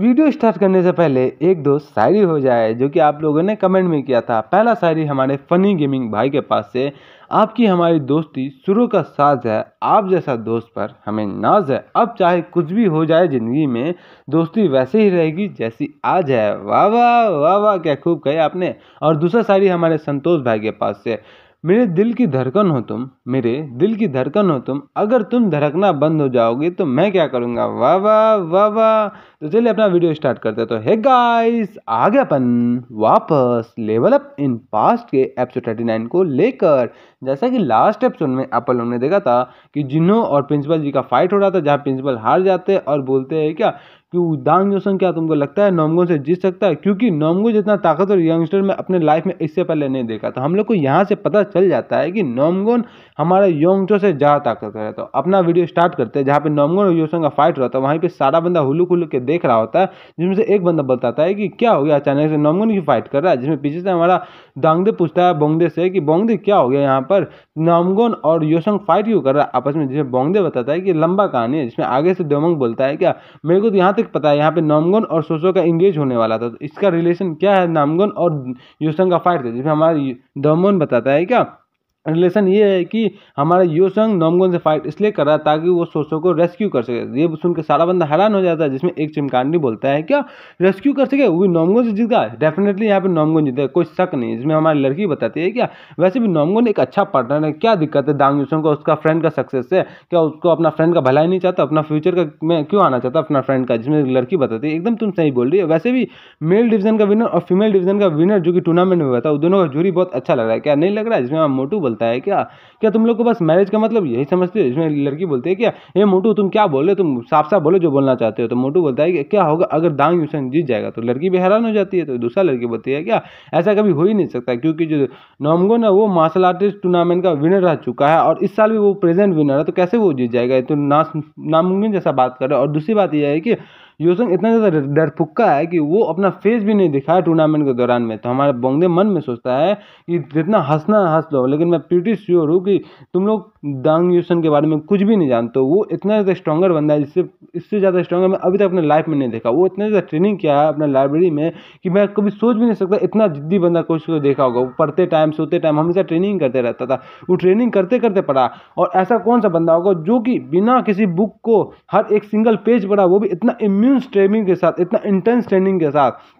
video start करने से पहले एक दो शायरी हो जाए जो कि आप लोगों ने कमेंट में किया था पहला शायरी हमारे फ़नी गेमिंग भाई के पास से आपकी हमारी दोस्ती शुरू का साज है आप जैसा दोस्त पर हमें नाज है अब चाहे कुछ भी हो जाए ज़िंदगी में दोस्ती वैसे ही रहेगी जैसी आज है वाह वाह वाह वाह क्या खूब कहे आपने और दूसरा शायरी हमारे संतोष भाई के पास से मेरे दिल की धड़कन हो तुम मेरे दिल की धड़कन हो तुम अगर तुम धड़कना बंद हो जाओगे तो मैं क्या करूँगा वाह वाह वाह वाह तो चलिए अपना वीडियो स्टार्ट करते हैं तो हे गाइस आ गया अपन वापस लेवल अप इन पास्ट के एपिसोड थर्टी नाइन को लेकर जैसा कि लास्ट एपिसोड में अपन लोगों ने देखा था कि जिन्हों और प्रिंसिपल जी का फाइट हो रहा था जहाँ प्रिंसिपल हार जाते और बोलते हैं क्या कि दांग योसन क्या तुमको लगता है नोमगो से जीत सकता है क्योंकि नोमगो जितना ताकतवर यंगस्टर में अपने लाइफ में इससे पहले नहीं देखा तो हम लोग को यहाँ से पता चल जाता है कि नोमगोन हमारे योंगचो से ज़्यादा ताकतवर है तो अपना वीडियो स्टार्ट करते हैं जहाँ पे नोमगोन और योसन का फाइट रहता है वहीं पर सारा बंदा हुलू हुलू के देख रहा होता है जिसमें से एक बंदा बताता है कि क्या हो गया अचानक से नोमगोन की फाइट कर रहा है जिसमें पीछे से हमारा दांगदे पूछता है बोंगदे से कि बोंगदे क्या हो गया यहाँ पर नामगोन और योसंग फाइट क्यों कर रहा है आपस में जिसमें बोंगदे बताता है कि लंबा कहानी है जिसमें आगे से दोमंग बोलता है क्या मेरे को तो यहाँ तक पता है यहाँ पे नामगोन और सोसो का इंगेज होने वाला था तो इसका रिलेशन क्या है नामगोन और योसंग का फाइट था जिसमें हमारा दोमोन बताता है क्या रिलेशन ये है कि हमारा यो संग से फाइट इसलिए कर रहा ताकि वो सोसो को रेस्क्यू कर सके ये सुन के सारा बंदा हैरान हो जाता है जिसमें एक चिमकांडी बोलता है क्या रेस्क्यू कर सके वो भी नॉमगन से जीत गया डेफिनेटली यहाँ पे जीत जीतेगा कोई शक नहीं जिसमें हमारी लड़की बताती है क्या वैसे भी नोमगोन एक अच्छा पार्टनर है क्या दिक्कत है दांग यूसंग को उसका फ्रेंड का सक्सेस है क्या उसको अपना फ्रेंड का भलाई नहीं चाहता अपना फ्यूचर का मैं क्यों आना चाहता अपना फ्रेंड का जिसमें लड़की बताती है एकदम तुम सही बोल रही है वैसे भी मेल डिवीजन का विनर और फीमेल डिवीजन का विनर जो कि टूर्नामेंट में हुआ था दोनों का जूरी बहुत अच्छा लग रहा है क्या नहीं लग रहा है जिसमें हम मोटू बोलता है क्या क्या तुम लोग को बस मैरिज का मतलब यही समझते हो इसमें लड़की बोलती है क्या ये मोटू तुम क्या बोल रहे हो तुम साफ साफ बोलो जो बोलना चाहते हो तो मोटू बोलता है कि क्या होगा अगर दांग यूसन जीत जाएगा तो लड़की भी हैरान हो जाती है तो दूसरा लड़की बोलती है क्या ऐसा कभी हो ही नहीं सकता क्योंकि जो नोमगोन ना वो मार्शल आर्टिस्ट टूर्नामेंट का विनर रह चुका है और इस साल भी वो प्रेजेंट विनर है तो कैसे वो जीत जाएगा तो नामुमकिन जैसा बात कर रहे हैं और दूसरी बात यह है कि योसंग इतना ज़्यादा डरफुक्का है कि वो अपना फेस भी नहीं दिखाया टूर्नामेंट के दौरान में तो हमारे बोंगदे मन में सोचता है कि जितना हंसना हंस लो लेकिन मैं प्रिटी श्योर हूँ कि तुम लोग डांग यूसन के बारे में कुछ भी नहीं जानते वो इतना ज़्यादा स्ट्रॉगर बंदा है जिससे इससे ज़्यादा स्ट्रॉन्गर मैं अभी तक अपने लाइफ में नहीं देखा वो इतना ज़्यादा ट्रेनिंग किया है अपने लाइब्रेरी में कि मैं कभी सोच भी नहीं सकता इतना जिद्दी बंदा कोई को देखा होगा वो पढ़ते टाइम सोते टाइम हमेशा ट्रेनिंग करते रहता था वो ट्रेनिंग करते करते पढ़ा और ऐसा कौन सा बंदा होगा जो कि बिना किसी बुक को हर एक सिंगल पेज पढ़ा वो भी इतना इम्यून ट्रेनिंग के साथ इतना इंटेंस ट्रेनिंग के साथ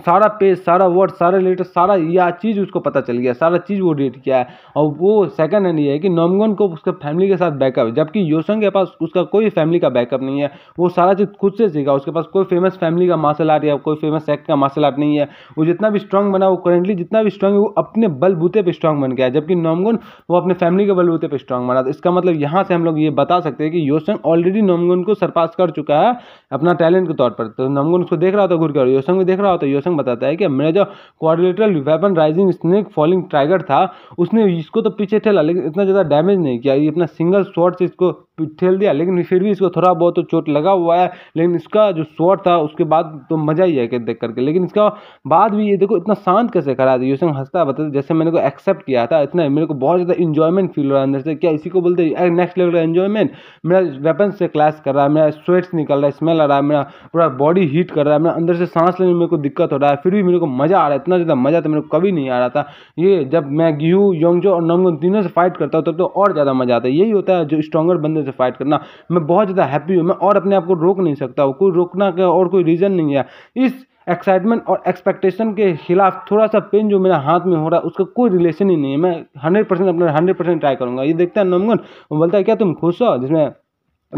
सारा पेज सारा वर्ड सारा लेटर सारा यह चीज़ उसको पता चल गया सारा चीज़ वो रीड किया है और वो सेकंड हैंड ये है कि नॉमगन को उसके फैमिली के साथ बैकअप है जबकि योसंग के पास उसका कोई फैमिली का बैकअप नहीं है वो सारा चीज़ खुद से सीखा उसके पास कोई फेमस फैमिली का मार्शल आर्ट या कोई फेमस सेक्ट का मार्शल आर्ट नहीं है वो जितना भी स्ट्रांग बना वो करेंटली जितना भी स्ट्रांग है वो अपने बलबूते पर स्ट्रांग बन गया है जबकि नॉमगन वो अपने फैमिली के बलबूते पर स्ट्रांग बना इसका मतलब यहाँ से हम लोग ये बता सकते हैं कि योसंग ऑलरेडी नॉमगन को सरपास कर चुका है अपना टैलेंट के तौर पर तो नॉमगन उसको देख रहा था घुर कर योसंग भी देख रहा था तो सिचुएशन बताता है कि मेरा जो quadrilateral weapon rising snake falling tiger था उसने इसको तो पीछे ठेला लेकिन इतना ज़्यादा डैमेज नहीं किया ये अपना सिंगल शॉट से इसको तो ठेल दिया लेकिन फिर भी इसको थोड़ा बहुत तो चोट लगा हुआ है लेकिन इसका जो शॉट था उसके बाद तो मज़ा ही है कि देख करके लेकिन इसका बाद भी ये देखो इतना शांत कैसे करा था यूसंग हंसता बता जैसे मैंने को एक्सेप्ट किया था इतना मेरे को बहुत ज़्यादा इन्जॉयमेंट फील हो रहा है अंदर से क्या इसी को बोलते नेक्स्ट लेवल का इन्जॉयमेंट मेरा वेपन से क्लैश कर रहा है मेरा स्वेट्स निकल रहा है स्मेल आ रहा है मेरा पूरा बॉडी हीट कर रहा है मेरा अंदर से सांस लेने में मेरे को दिक्कत हो रहा है फिर भी मेरे को मज़ा आ रहा है इतना ज़्यादा मज़ा तो मेरे को कभी नहीं आ रहा था ये जब मैं गिहू योंगजो और नमगुन तीनों से फाइट करता हूँ तब तो और ज़्यादा मज़ा आता है यही होता है जो स्ट्रॉगर बंदे से फाइट करना मैं बहुत ज़्यादा हैप्पी हूँ मैं और अपने आप को रोक नहीं सकता हूँ कोई रोकना का और कोई रीज़न नहीं है इस एक्साइटमेंट और एक्सपेक्टेशन के खिलाफ थोड़ा सा पेन जो मेरा हाथ में हो रहा है उसका कोई रिलेशन ही नहीं है मैं हंड्रेड परसेंट अपना हंड्रेड परसेंट ट्राई करूँगा ये देखता है नमगन बोलता है क्या तुम खुश हो जिसमें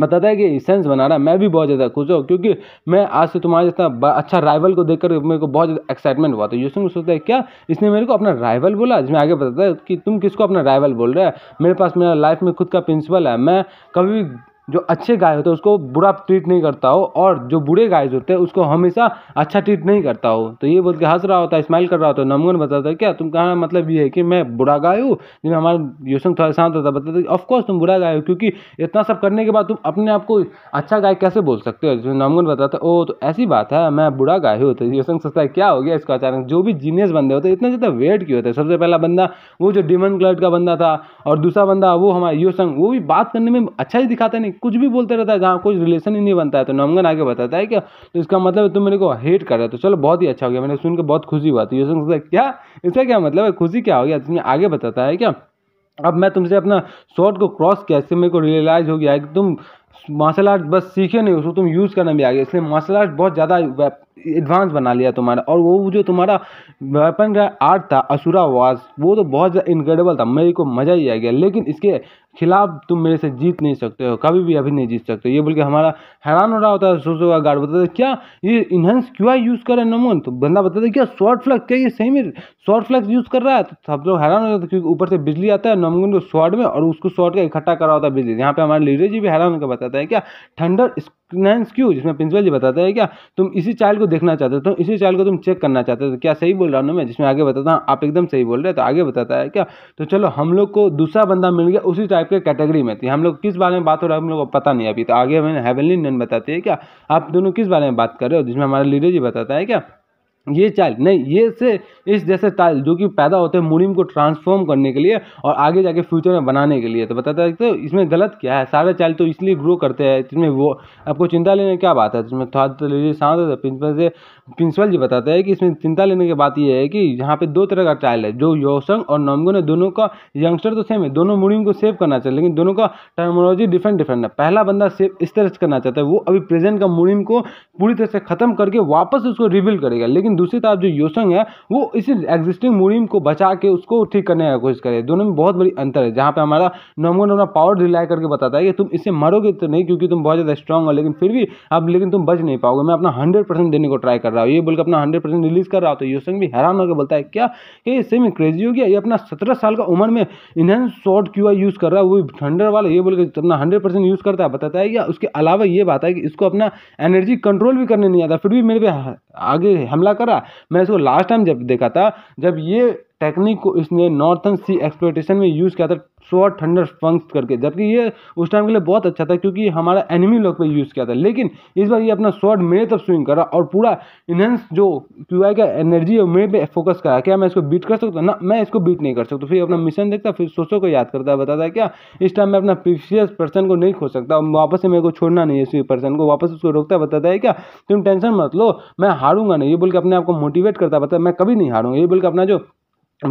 बताता है कि सेंस बना रहा है मैं भी बहुत ज़्यादा खुश हूँ क्योंकि मैं आज से तुम्हारे जैसा अच्छा राइवल को देखकर मेरे को बहुत ज़्यादा एक्साइटमेंट हुआ तो यूसुंग सोचता है क्या इसने मेरे को अपना राइवल बोला जिसमें आगे बताता है कि तुम किसको अपना राइवल बोल रहे हैं मेरे पास मेरा लाइफ में खुद का प्रिंसिपल है मैं कभी जो अच्छे गाय होते हैं उसको बुरा ट्रीट नहीं करता हो और जो बुरे गाय होते हैं उसको हमेशा अच्छा ट्रीट नहीं करता हो तो ये बोल के हंस रहा होता है स्माइल कर रहा होता है नमगन बताता है क्या तुम कहना मतलब ये है कि मैं बुरा गाय हूँ जिन्हें हमारा योशन थोड़ा शांत होता है बताता है ऑफकोर्स तुम बुरा गाय हो क्योंकि इतना सब करने के बाद तुम अपने आप को अच्छा गाय कैसे बोल सकते हो जिसमें नमगन बताता है ओ तो ऐसी बात है मैं बुरा गाय हूँ तो योशन सोचता है क्या हो गया इसका अचानक जो भी जीनियस बंदे होते हैं इतना ज़्यादा वेट क्यों होते हैं सबसे पहला बंदा वो जो डिमन क्लर्ट का बंदा था और दूसरा बंदा वो हमारा योशन वो भी बात करने में अच्छा ही दिखाता नहीं कुछ भी बोलते रहता है जहाँ कोई रिलेशन ही नहीं बनता है तो नमगन आगे बताता है क्या तो इसका मतलब तुम मेरे को हेट कर रहे है तो चलो बहुत ही अच्छा हो गया मैंने सुनकर बहुत खुशी हुआ तो यशवंत सोचता क्या इसका क्या मतलब है खुशी क्या हो गया तो इसमें आगे बताता है क्या अब मैं तुमसे अपना शॉर्ट को क्रॉस किया इससे मेरे को रियलाइज़ हो गया है कि तुम मार्शल आर्ट बस सीखे नहीं उसको तुम यूज़ करना भी आ गया इसलिए मार्शल आर्ट बहुत ज़्यादा एडवांस बना लिया तुम्हारा और वो जो तुम्हारा वेपन का आर्ट था असुरा वास वो तो बहुत ज़्यादा इनक्रेडिबल था मेरे को मज़ा ही आ गया लेकिन इसके खिलाफ तुम मेरे से जीत नहीं सकते हो कभी भी अभी नहीं जीत सकते ये बोल के हमारा हैरान हो रहा होता है सोचो का गार्ड बताते क्या ये इन्हेंस क्यों यूज़ करें नमून तो बंदा बताते क्या शॉर्ट फ्लैक्स क्या ये सही में शॉर्ट फ्लैक्स यूज़ कर रहा है तो सब लोग हैरान हो जाते क्योंकि ऊपर से बिजली आता है नमगुन को शॉर्ट में और उसको शॉर्ट का इकट्ठा करा होता है बिजली यहाँ पर हमारे लीडर जी भी हैरान होकर बताते हैं क्या ठंडर नाइन्स क्यों जिसमें प्रिंसिपल जी बताते हैं क्या तुम इसी चाइल्ड को देखना चाहते हो तो इसी चाइल्ड को तुम चेक करना चाहते हो तो क्या सही बोल रहा हूँ ना मैं जिसमें आगे बताता हूँ आप एकदम सही बोल रहे हैं तो आगे बताता है क्या तो चलो हम लोग को दूसरा बंदा मिल गया उसी टाइप के कैटेगरी में थी हम लोग किस बारे में बात हो रहा है हम लोग को पता नहीं अभी तो आगे हमें हेवनली नन बताती है क्या आप दोनों किस बारे में बात कर रहे हो जिसमें हमारा लीडर जी बताता है क्या ये चाइल्ड नहीं ये से इस जैसे चाइल्ड जो कि पैदा होते हैं मुनिम को ट्रांसफॉर्म करने के लिए और आगे जाके फ्यूचर में बनाने के लिए तो बताता है तो इसमें गलत क्या है सारे चाइल्ड तो इसलिए ग्रो करते हैं इसमें वो आपको चिंता लेने क्या बात है इसमें थोड़ा तो लीजिए सांस प्रिंसिपल से प्रिंसिपल जी बताते हैं कि इसमें चिंता लेने की बात यह है कि यहाँ पर दो तरह का चाइल्ड है जो योसंग और नॉमगो ने दोनों का यंगस्टर तो सेम है दोनों मुनिम को सेव करना चाहिए लेकिन दोनों का टर्मोलॉजी डिफरेंट डिफरेंट है पहला बंदा सेव इस तरह से करना चाहता है वो अभी प्रेजेंट का मुनिम को पूरी तरह से खत्म करके वापस उसको रिविल करेगा लेकिन लेकिन दूसरी तरफ जो योसंग है वो इसी एग्जिस्टिंग मुहिम को बचा के उसको ठीक करने का कोशिश करे दोनों में बहुत बड़ी अंतर है जहाँ पर हमारा नमो नमना पावर रिलाई करके बताता है कि तुम इससे मरोगे तो नहीं क्योंकि तुम बहुत ज़्यादा स्ट्रॉग हो लेकिन फिर भी अब लेकिन तुम बच नहीं पाओगे मैं अपना हंड्रेड परसेंट देने को ट्राई कर रहा हूँ ये बोलकर अपना हंड्रेड परसेंट रिलीज कर रहा हूँ तो योसंग भी हैरान होकर बोलता है क्या ये इससे में क्रेजी हो गया ये अपना सत्रह साल का उम्र में इन्हें शॉर्ट क्यू यूज़ कर रहा है वो थंडर वाला ये बोल के अपना हंड्रेड परसेंट यूज़ करता है बताता है या उसके अलावा ये बात है कि इसको अपना एनर्जी कंट्रोल भी करने नहीं आता फिर भी मेरे पे आगे हमला करा मैं इसको लास्ट टाइम जब देखा था जब ये टेक्निक को इसने नॉर्थन सी एक्सप्लोटेशन में यूज़ किया था शॉर्ट थंडर फंक्स करके जबकि ये उस टाइम के लिए बहुत अच्छा था क्योंकि हमारा एनिमी लोग पे यूज़ किया था लेकिन इस बार ये अपना शॉर्ट मेरे तरफ स्विंग करा और पूरा इनहेंस जो क्यू का एनर्जी है मेरे पे फोकस करा क्या मैं इसको बीट कर सकता ना मैं इसको बीट नहीं कर सकता फिर अपना मिशन देखता फिर सोचो को याद करता बताता है क्या इस टाइम मैं अपना प्रीवियस पर्सन को नहीं खो सकता वापस से मेरे को छोड़ना नहीं है इस पर्सन को वापस उसको रोकता बताता है क्या तुम टेंशन मत लो मैं हारूंगा नहीं ये बोल के अपने आप को मोटिवेट करता बता मैं कभी नहीं हारूंगा ये बोल के अपना जो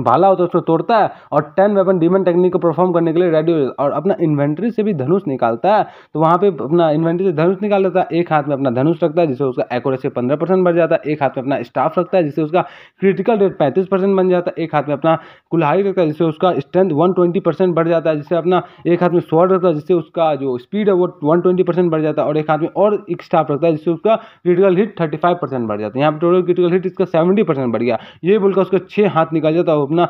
भाला होता है उसको तोड़ता है और टेन वेपन डीमन टेक्निक को परफॉर्म करने के लिए रेडी हो जाता है और अपना इन्वेंट्री से भी धनुष निकालता है तो वहाँ पे अपना इन्वेंट्री से धनुष निकाल लेता है एक हाथ में अपना धनुष रखता है जिससे उसका एकोरेसी पंद्रह परसेंट बढ़ जाता है एक हाथ में अपना स्टाफ रखता है जिससे उसका क्रिटिकल रेट पैंतीस परसेंट बन जाता है एक हाथ में अपना कुल्हाड़ी रखता है जिससे उसका स्ट्रेंथ वन ट्वेंटी परसेंट बढ़ जाता है जिससे अपना एक हाथ में स्वर्ड रखता है जिससे उसका जो स्पीड है वो वन ट्वेंटी परसेंट बढ़ जाता है और एक हाथ में और एक स्टाफ रखता है जिससे उसका critical hit thirty five percent बढ़ जाता है यहाँ पर टोटल क्रिटिकल हिट इसका सेवेंटी परसेंट बढ़ गया ये बोलकर उसका छः हाथ निकल जाता है अपना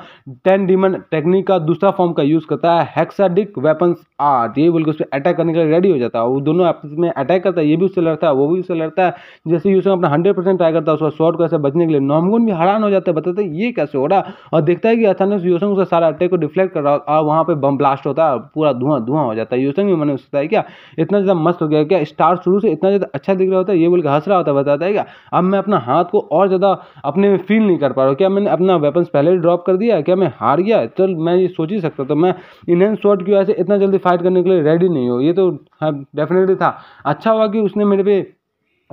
टेन डिमन टेक्निक का दूसरा फॉर्म का यूज़ करता है हेक्साडिक वेपन्स आर्ट ये बोल के उस पर अटैक करने के लिए रेडी हो जाता है वो दोनों आपस में अटैक करता है ये भी उससे लड़ता है वो भी उससे लड़ता है जैसे यूसर अपना हंड्रेड परसेंट ट्राई करता है उसका शॉर्ट कैसे बचने के लिए नॉमगुन भी हैरान हो जाता है बताते ये कैसे हो रहा और देखता है कि अचानक से यूसंग उसका सारा अटैक को डिफ्लेक्ट कर रहा है और वहाँ पर बम ब्लास्ट होता है पूरा धुआं धुआं हो जाता है यूसंग भी मैंने सोचता है क्या इतना ज़्यादा मस्त हो गया क्या स्टार शुरू से इतना ज़्यादा अच्छा दिख रहा होता है ये बोल के हंस रहा होता है बताता है क्या अब मैं अपना हाथ को और ज़्यादा अपने में फील नहीं कर पा रहा हूँ क्या मैंने अपना वेपन्स पहले ड्रॉप कर दिया क्या मैं हार गया चल मैं ये सोच ही सकता था मैं इंडियन स्वाट की वजह से इतना जल्दी फाइट करने के लिए रेडी नहीं हो ये तो डेफिनेटली हाँ, था अच्छा हुआ कि उसने मेरे पे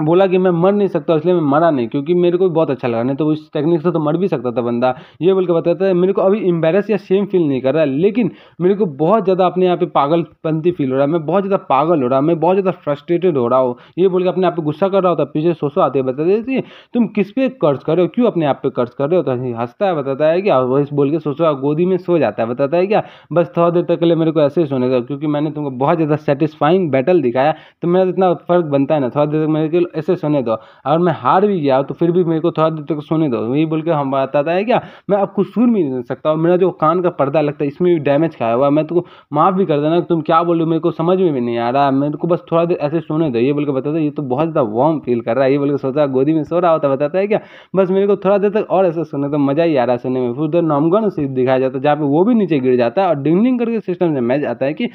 बोला कि मैं मर नहीं सकता इसलिए मैं मरा नहीं क्योंकि मेरे को बहुत अच्छा लगा नहीं तो उस टेक्निक से तो मर भी सकता था बंदा ये बोल के बताता है मेरे को अभी एम्बेरस या सेम फील नहीं कर रहा है लेकिन मेरे को बहुत ज़्यादा अपने यहाँ पे पागलपंथी फील हो रहा है मैं बहुत ज़्यादा पागल हो रहा मैं बहुत ज़्यादा फ्रस्ट्रेटेड हो रहा हूँ ये बोल के अपने आप पर गुस्सा कर रहा होता पीछे सोसो आते हैं बताते तुम किस पे कर्ज कर रहे हो क्यों अपने आप पर कर्ज कर रहे हो तो हंसता है बताता है क्या हाँ, वैसे बोल के सोचो गोदी में सो जाता है बताता है क्या हाँ, बस थोड़ा देर तक के लिए मेरे को ऐसे ही सोने का क्योंकि मैंने तुमको बहुत ज़्यादा सेटिस्फाइंग बैटल दिखाया तो मेरा तो इतना फ़र्क बनता है ना थोड़ा देर तक मेरे ऐसे सोने दो अगर मैं हार भी गया तो फिर भी मेरे को थोड़ा देर तक सोने दो वही बोल के हम बताता है क्या मैं आपको सुन भी नहीं सकता और मेरा जो कान का पर्दा लगता है इसमें भी डैमेज खाया हुआ है मैं तो माफ़ भी कर देना तुम क्या बोल रहे हो मेरे को समझ में भी नहीं आ रहा है मेरे को बस थोड़ा देर ऐसे सोने दो ये बोल के बताता ये तो बहुत ज़्यादा वार्म फील कर रहा है ये बोल के सोचा गोदी में सो रहा होता बताता है क्या बस मेरे को थोड़ा देर तक और ऐसा सोने तो मज़ा ही आ रहा है सोने में फिर उधर नामगन से दिखाया जाता है जहाँ पर वो भी नीचे गिर जाता है और डिंग डिंग करके सिस्टम से मैच आता है कि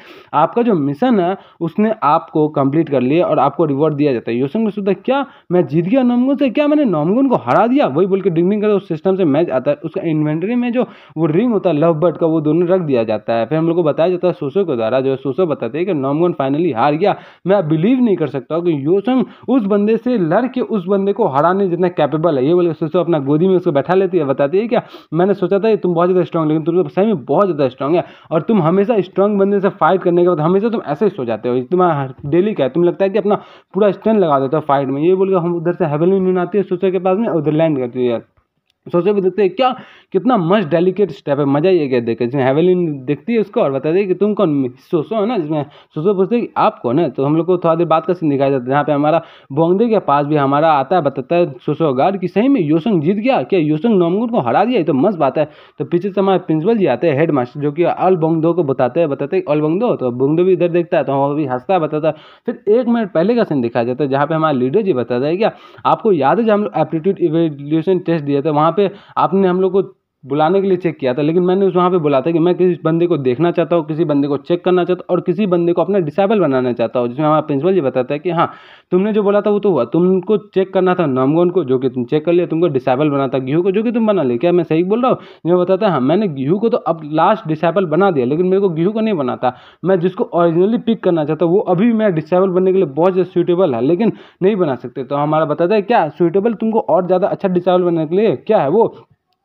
आपका जो मिशन है उसने आपको कंप्लीट कर लिया और आपको रिवॉर्ड दिया जाता है योशन शुदा क्या मैं जीत गया नॉमगुन से क्या मैंने नॉमगुन को हरा दिया वही बोल के डिंग डिंग कर उस सिस्टम से मैच आता है उसका इन्वेंट्री में जो वो रिंग होता है लव बर्ड का वो दोनों रख दिया जाता है फिर हम लोग को बताया जाता है सोशो के द्वारा जो सोशो बताते हैं कि नॉमगुन फाइनली हार गया मैं बिलीव नहीं कर सकता कि योसंग उस बंदे से लड़ के उस बंदे को हराने जितना कैपेबल है ये बोल के सोशो अपना गोदी में उसको बैठा लेती है बताती है क्या मैंने सोचा था तुम बहुत ज़्यादा स्ट्रांग लेकिन तुम तो सही में बहुत ज़्यादा स्ट्रांग है और तुम हमेशा स्ट्रॉन्ग बंदे से फाइट करने के बाद हमेशा तुम ऐसे ही सो जाते हो तुम्हारा डेली क्या है तुम लगता है कि अपना पूरा स्टैंड लगा देते हो फाइट में ये बोल के हम उधर से हवेली यूनियन आती है सुसर के पास में उधर लैंड करती है यार सोचो भी देखते हैं क्या कितना मस्त डेलिकेट स्टेप है मजा ये क्या देखे जिसमें हेवेलिन देखती है उसको और बताती है कि तुम कौन सोसो है ना जिसमें सोसो पूछते कि आप कौन है तो हम लोग को थोड़ा देर बाद का सीन दिखाया जाता है जहाँ पे हमारा बोंगदे के पास भी हमारा आता है बताता है सोसो गार्ड कि सही में योसंग जीत गया क्या योसंग नोमगुन को हरा दिया ये तो मस्त बात है तो पीछे से हमारे प्रिंसिपल जी आते हैं हेड मास्टर जो कि अल बोंगदो को बताते हैं बताते हैं अल बोंगदो तो बोंगदो भी इधर देखता है तो वो भी हंसता है बताता है फिर एक मिनट पहले का सीन दिखाया जाता है जहाँ पे हमारा लीडर जी बताता है क्या आपको याद है जब हम लोग एप्टीट्यूड इवेल्यूशन टेस्ट दिया था वहाँ पे आपने हम लोग को बुलाने के लिए चेक किया था लेकिन मैंने उस वहाँ पे बोला था कि मैं किसी बंदे को देखना चाहता हूँ किसी बंदे को चेक करना चाहता हूँ और किसी बंदे को अपना डिसेबल बनाना चाहता हूँ जिसमें हमारा प्रिंसिपल ये बताता है कि हाँ तुमने जो बोला था वो तो हुआ तुमको चेक करना था नामगोन को जो कि तुम चेक कर लिया तुमको डिसेबल बना था गेहूँ को जो कि तुम बना लिया क्या मैं सही बोल रहा हूँ मैं बताता हाँ मैंने गेहूँ को तो अब लास्ट डिसेबल बना दिया लेकिन मेरे को गेहूँ को नहीं बना था मैं जिसको ओरिजिनली पिक करना चाहता हूँ वो अभी मैं डिसेबल बनने के लिए बहुत ज़्यादा सूटेबल है लेकिन नहीं बना सकते तो हमारा बताता है क्या सूटेबल तुमको और ज़्यादा अच्छा डिसेबल बनने के लिए क्या है वो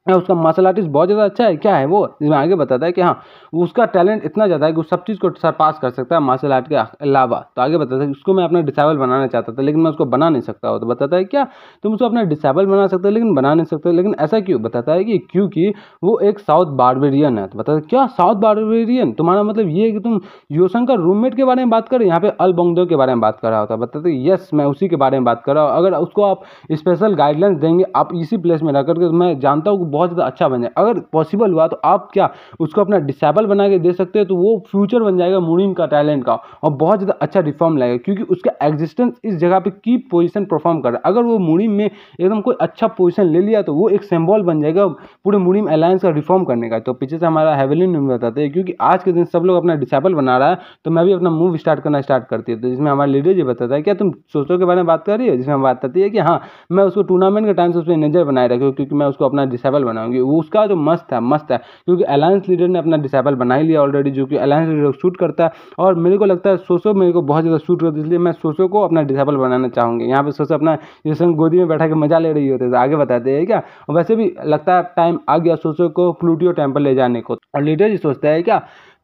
उसका मार्शल आर्टिस्ट बहुत ज़्यादा अच्छा है क्या है वो इसमें आगे बताता है कि हाँ उसका टैलेंट इतना ज़्यादा है कि वो सब चीज़ को सरपास कर सकता है मार्शल आर्ट के अलावा तो आगे बताता है उसको मैं अपना डिसेबल बनाना चाहता था लेकिन मैं उसको बना नहीं सकता हूँ तो बताता है क्या तुम उसको अपना डिसेबल बना सकते हो लेकिन बना नहीं सकते लेकिन ऐसा क्यों बताता है कि क्योंकि वो एक साउथ बारबेरियन है तो बताता है क्या साउथ बारबेरियन तुम्हारा मतलब ये है कि तुम योसन का रूममेट के बारे में बात करो यहाँ पे अल बोंगदो के बारे में बात कर रहा होता बताते यस मैं उसी के बारे में बात कर रहा हूँ अगर उसको आप स्पेशल गाइडलाइंस देंगे आप इसी प्लेस में रह करके तो मैं जानता हूँ बहुत ज़्यादा अच्छा बन जाए अगर पॉसिबल हुआ तो आप क्या उसको अपना डिसेबल बना के दे सकते हो तो वो फ्यूचर बन जाएगा मुनीम का टैलेंट का और बहुत ज़्यादा अच्छा रिफॉर्म लगेगा क्योंकि उसका एग्जिस्टेंस इस जगह पर की पोजिशन परफॉर्म कर रहा है अगर वो मुनीम में एकदम कोई अच्छा पोजिशन ले लिया तो वो एक सिम्बॉल बन जाएगा पूरे मुनीम अलायंस का रिफॉर्म करने का तो पीछे से हमारा हेवलिन बताते हैं क्योंकि आज के दिन सब लोग अपना डिसेबल बना रहा है तो मैं भी अपना मूव स्टार्ट करना स्टार्ट करती है तो जिसमें हमारे लीडर ये बताता है क्या तुम सोचो के बारे में बात कर रही हो जिसमें बात करती है कि हाँ मैं उसको टूर्नामेंट के टाइम से उस पर नजर बनाए रखी क्योंकि मैं उसको अपना डिसेबल डिसेबल बनाऊंगी उसका तो मस्त है मस्त है क्योंकि अलायंस लीडर ने अपना डिसेबल बना ही लिया ऑलरेडी जो कि अलायंस लीडर शूट करता है और मेरे को लगता है सोसो मेरे को बहुत ज़्यादा शूट करता है इसलिए मैं सोसो को अपना डिसेबल बनाना चाहूँगी यहाँ पर सोसो अपना जैसे गोदी में बैठा के मजा ले रही होती है तो आगे बताते हैं क्या और वैसे भी लगता है टाइम आ गया सोसो को प्लूटियो टेम्पल ले जाने को और लीडर जी सोचता है क्या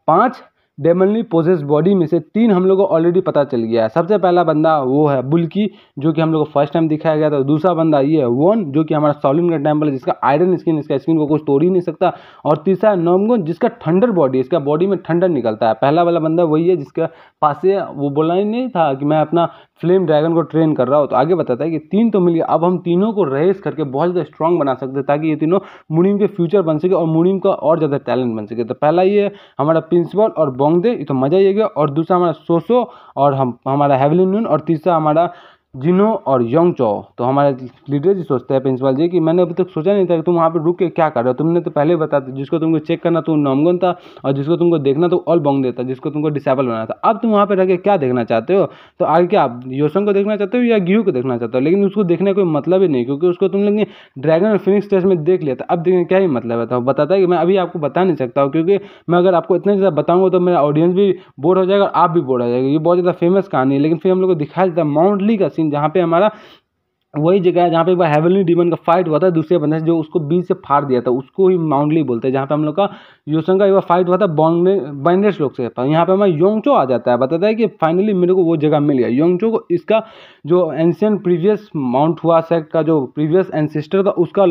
पाँच डेमनली पोजेस बॉडी में से तीन हम लोग को ऑलरेडी पता चल गया है सबसे पहला बंदा वो है बुल्की जो कि हम लोग को फर्स्ट टाइम दिखाया गया था दूसरा बंदा ये है वोन जो कि हमारा सॉलिन का टेम्पल है जिसका आयरन स्किन इसका स्किन को कुछ तोड़ ही नहीं सकता और तीसरा है नोमगन जिसका ठंडर बॉडी इसका बॉडी में ठंडर निकलता है पहला वाला बंदा वही है जिसके पास से वो बोला ही नहीं था कि मैं अपना फ्लेम ड्रैगन को ट्रेन कर रहा हूँ तो आगे बताता है कि तीन तो मिल गया अब हम तीनों को रेस करके बहुत ज़्यादा स्ट्रॉन्ग बना सकते हैं ताकि ये तीनों मुनीम के फ्यूचर बन सके और मुनीम का और ज़्यादा टैलेंट बन सके तो पहला ये हमारा प्रिंसिपल और बोंग दे तो मज़ा ही गया और दूसरा हमारा सोसो और हम हमारा हेवलिन नून और तीसरा हमारा जिनो और योंग चो तो हमारे लीडर जी सोचते हैं प्रिंसिपल जी कि मैंने अभी तक सोचा नहीं था कि तुम वहाँ पर रुक के क्या कर रहे हो तुमने तो पहले ही बता जिसको तुमको चेक करना तो नॉमगन था और जिसको तुमको देखना तो ऑल बॉन्ग देता जिसको तुमको डिसेबल बनाना था अब तुम वहाँ पर रह के क्या देखना चाहते हो तो आगे क्या आप योसन को देखना चाहते हो या ग्यू को देखना चाहते हो लेकिन उसको देखने का कोई मतलब ही नहीं क्योंकि उसको तुम लोग ने ड्रैगन और फिनिक्स टेस्ट में देख लिया था अब देखने क्या ही मतलब है तो बताता है कि मैं अभी आपको बता नहीं सकता हूँ क्योंकि मैं अगर आपको इतना ज़्यादा बताऊँगा तो मेरा ऑडियंस भी बोर हो जाएगा और आप भी बोर हो जाएगा ये बहुत ज़्यादा फेमस कहानी है लेकिन फिर हम लोग को दिखाया जाता है माउंटली का सीन सीन जहाँ पे हमारा वही जगह है जहाँ पे एक बार हेवलनी डीमन का फाइट हुआ था दूसरे बंदे जो उसको बीच से फाड़ दिया था उसको ही माउंडली बोलते हैं जहाँ पे हम लोग का योसंग का एक बार फाइट हुआ था बैंडेस लोग से तो यहाँ पे हमारा योंगचो आ जाता है बताता है कि फाइनली मेरे को वो जगह मिल गया योंगचो को इसका जो एंशियन प्रीवियस माउंट हुआ सेक्ट का जो प्रीवियस एंसेस्टर था उसका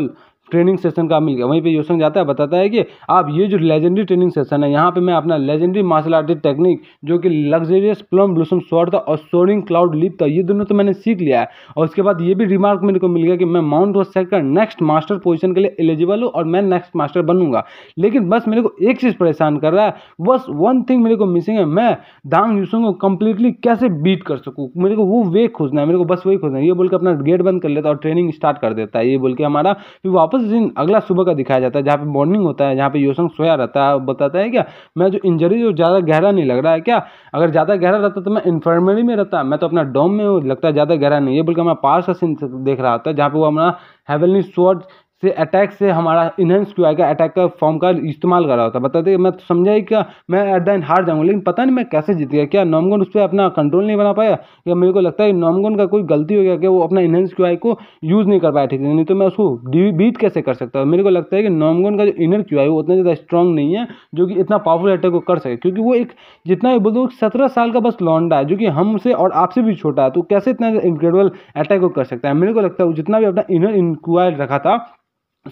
ट्रेनिंग सेशन का मिल गया वहीं पे योसन जाता है बताता है कि आप ये जो लेजेंडरी ट्रेनिंग सेशन है यहाँ पे मैं अपना लेजेंडरी मार्शल आर्ट टेक्निक जो कि लग्जरियस प्लम ब्लूसम शॉर्ट था और सोरिंग क्लाउड लिप था ये दोनों तो मैंने सीख लिया है और उसके बाद ये भी रिमार्क मेरे को मिल गया कि मैं माउंट और सेक्टर नेक्स्ट मास्टर पोजिशन के लिए एलिजिबल हूँ और मैं नेक्स्ट मास्टर बनूंगा लेकिन बस मेरे को एक चीज़ परेशान कर रहा है बस वन थिंग मेरे को मिसिंग है मैं दांग यूसंग को कंप्लीटली कैसे बीट कर सकूँ मेरे को वो वे खोजना है मेरे को बस वही खोजना है ये बोल के अपना गेट बंद कर लेता और ट्रेनिंग स्टार्ट कर देता है ये बोल के हमारा फिर वापस वापस दिन अगला सुबह का दिखाया जाता है जहाँ पे मॉर्निंग होता है जहाँ पे योसंग सोया रहता है बताता है क्या मैं जो इंजरी जो ज़्यादा गहरा नहीं लग रहा है क्या अगर ज़्यादा गहरा रहता तो मैं इन्फर्मरी में रहता मैं तो अपना डोम में लगता है ज़्यादा गहरा नहीं है बल्कि मैं पास का सीन देख रहा था जहाँ पर वो अपना हेवनली स्वर्ड से अटैक से हमारा इनहेंस क्यू आएगा अटैक का फॉर्म का इस्तेमाल कर रहा होता है बताते मैं तो समझा ही क्या मैं एट द एंड हार जाऊंगा लेकिन पता नहीं मैं कैसे जीत गया क्या नॉमगन उस पर अपना कंट्रोल नहीं बना पाया या मेरे को लगता है नॉमगन का कोई गलती हो गया क्या वो अपना इनहेंस क्यू आई को यूज़ नहीं कर पाया ठीक नहीं तो मैं उसको बीट कैसे कर सकता हूँ मेरे को लगता है कि नॉमगन का जो इनर क्यू आई वो उतना ज़्यादा स्ट्रॉन्ग नहीं है जो कि इतना पावरफुल अटैक को कर सके क्योंकि वो एक जितना भी बोल दो सत्रह साल का बस लौंडा है जो कि हमसे और आपसे भी छोटा है तो कैसे इतना इनक्रेडिबल अटैक को कर सकता है मेरे को लगता है वो जितना भी अपना इनर इनक्वायर रखा था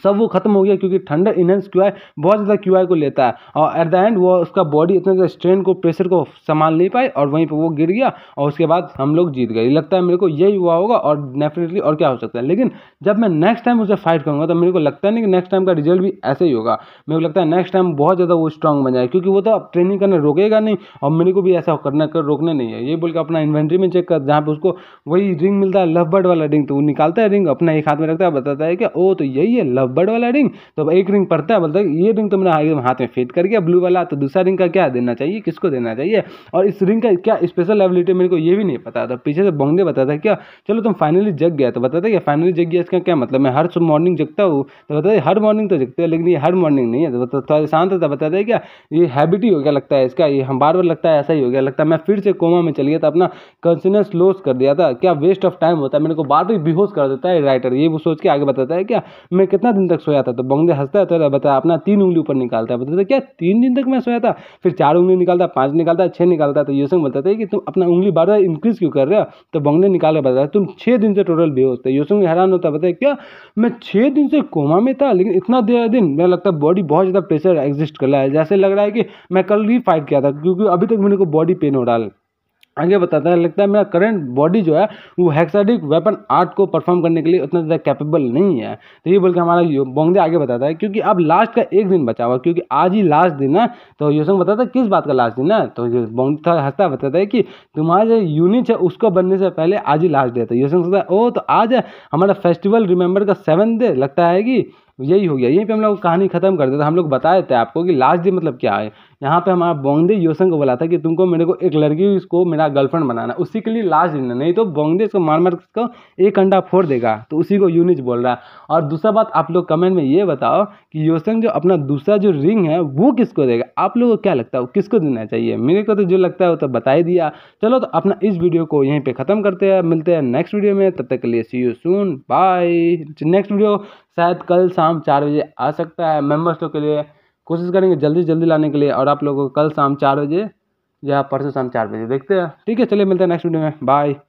सब वो खत्म हो गया क्योंकि ठंडर इनहेंस क्यू आई बहुत ज़्यादा क्यू आई को लेता है और एट द एंड वो उसका बॉडी इतना ज़्यादा स्ट्रेन को प्रेशर को संभाल नहीं पाए और वहीं पर वो गिर गया और उसके बाद हम लोग जीत गए लगता है मेरे को यही हुआ होगा और डेफिनेटली और क्या हो सकता है लेकिन जब मैं नेक्स्ट टाइम उसे फाइट करूँगा तो मेरे को लगता नहीं कि नेक्स्ट टाइम का रिजल्ट भी ऐसे ही होगा मेरे को लगता है नेक्स्ट टाइम बहुत ज़्यादा वो स्ट्रॉन्ग बन जाए क्योंकि वो तो अब ट्रेनिंग करने रोकेगा नहीं और मेरे को भी ऐसा करना कर रोकने नहीं है ये बोल के अपना इन्वेंट्री में चेक कर जहाँ पर उसको वही रिंग मिलता है लव बर्ड वाला रिंग तो वो निकालता है रिंग अपना एक हाथ में रखता है बताता है कि ओ तो यही है लव बड़ वाला रिंग तो अब एक रिंग पड़ता है मतलब ये रिंग तो मैंने एकदम हाथ में फिट कर गया ब्लू वाला तो दूसरा रिंग का क्या देना चाहिए किसको देना चाहिए और इस रिंग का क्या स्पेशल एबिलिटी मेरे को ये भी नहीं पता था पीछे से बोंगदे बताता क्या चलो तुम फाइनली जग गया तो बताता क्या फाइनली जग गया इसका क्या मतलब मैं हर मॉर्निंग जगता हूँ तो बताते हर मॉर्निंग तो जगते हो लेकिन ये हर मॉर्निंग नहीं है तो थोड़ा शांत होता बताता है क्या ये हैबिट ही हो गया लगता है इसका ये हम बार बार लगता है ऐसा ही हो गया लगता है मैं फिर से कोमा में चल गया था अपना कॉन्शियसनेस लॉस कर दिया था क्या वेस्ट ऑफ टाइम होता है मेरे को बार बार बेहोश कर देता है राइटर ये वो सोच के आगे बताता है क्या मैं कितना दिन तक सोया था तो बंगदे हंसता है तो बताया अपना तीन उंगली ऊपर निकालता है बताता तो क्या तीन दिन तक मैं सोया था फिर चार उंगली निकालता पाँच निकालता छः निकालता तो यूसुंग बोलता था कि तुम अपना उंगली बार बार इंक्रीज क्यों कर रहे हो तो बंगदे निकाल बताया तुम छः दिन से टोटल बेहोश थे यूसुंग हैरान होता बताया क्या मैं छः दिन से कोमा में था लेकिन इतना देर दिन मेरा लगता है बॉडी बहुत ज़्यादा प्रेशर एग्जिस्ट कर रहा है जैसे लग रहा है कि मैं कल ही फाइट किया था क्योंकि अभी तक मेरे को बॉडी पेन हो रहा है आगे बताता है लगता है मेरा करंट बॉडी जो है वो हेक्साडिक वेपन आर्ट को परफॉर्म करने के लिए उतना ज़्यादा कैपेबल नहीं है तो ये बोल के हमारा बोंगदे आगे बताता है क्योंकि अब लास्ट का एक दिन बचा हुआ क्योंकि आज ही लास्ट दिन है तो योसंग बताता है किस बात का लास्ट दिन है तो बोंगदे हंसता बताता है कि तुम्हारा जो यूनिट है उसको बनने से पहले आज ही लास्ट डे था योसंग सोचता है ओ तो आज हमारा फेस्टिवल रिमेंबर का सेवन डे लगता है कि यही हो गया यहीं पे हम लोग कहानी खत्म कर देते हम लोग बता देते हैं आपको कि लास्ट डे मतलब क्या है यहाँ पे हमारा बोंगदे योसन को बोला था कि तुमको मेरे को एक लड़की इसको मेरा गर्लफ्रेंड बनाना उसी के लिए लास्ट देना नहीं तो बोंगदे इसको मार मार को एक अंडा फोड़ देगा तो उसी को यूनिज बोल रहा है और दूसरा बात आप लोग कमेंट में ये बताओ कि योसन जो अपना दूसरा जो रिंग है वो किसको देगा आप लोग को क्या लगता है किसको देना चाहिए मेरे को तो जो लगता है वो तो बता ही दिया चलो तो अपना इस वीडियो को यहीं पर ख़त्म करते हैं मिलते हैं नेक्स्ट वीडियो में तब तक के लिए see you soon bye next video शायद कल शाम चार बजे आ सकता है मेम्बर्स लोग के लिए कोशिश करेंगे जल्दी जल्दी लाने के लिए और आप लोगों को कल शाम चार बजे या परसों शाम चार बजे देखते हैं ठीक है चलिए मिलते हैं नेक्स्ट वीडियो में बाय